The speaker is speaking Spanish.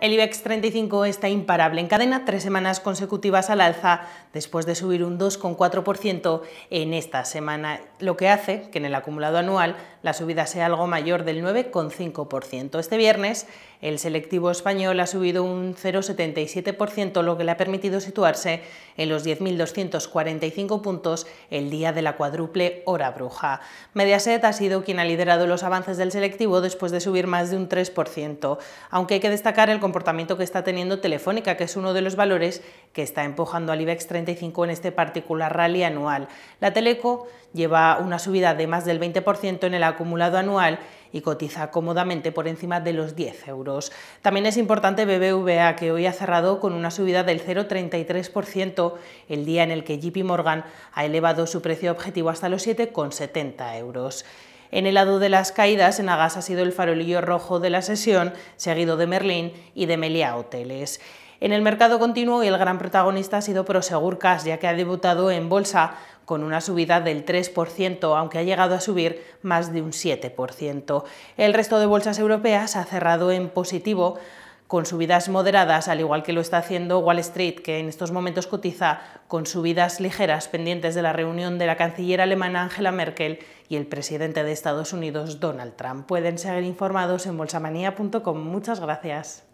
El IBEX 35 está imparable en cadena, tres semanas consecutivas al alza, después de subir un 2,4% en esta semana, lo que hace que en el acumulado anual la subida sea algo mayor del 9,5%. Este viernes el selectivo español ha subido un 0,77%, lo que le ha permitido situarse en los 10.245 puntos el día de la cuádruple hora bruja. Mediaset ha sido quien ha liderado los avances del selectivo después de subir más de un 3%, aunque hay que destacar el comportamiento que está teniendo Telefónica, que es uno de los valores que está empujando al IBEX 35 en este particular rally anual. La Teleco lleva una subida de más del 20% en el acumulado anual y cotiza cómodamente por encima de los 10 euros. También es importante BBVA, que hoy ha cerrado con una subida del 0,33%, el día en el que JP Morgan ha elevado su precio objetivo hasta los 7,70 euros. En el lado de las caídas, en agas ha sido el farolillo rojo de la sesión, seguido de Merlin y de Melia Hoteles. En el mercado continuo, el gran protagonista ha sido Prosegur Cash, ya que ha debutado en bolsa con una subida del 3%, aunque ha llegado a subir más de un 7%. El resto de bolsas europeas ha cerrado en positivo, con subidas moderadas, al igual que lo está haciendo Wall Street, que en estos momentos cotiza con subidas ligeras pendientes de la reunión de la canciller alemana Angela Merkel y el presidente de Estados Unidos Donald Trump. Pueden seguir informados en bolsamanía.com. Muchas gracias.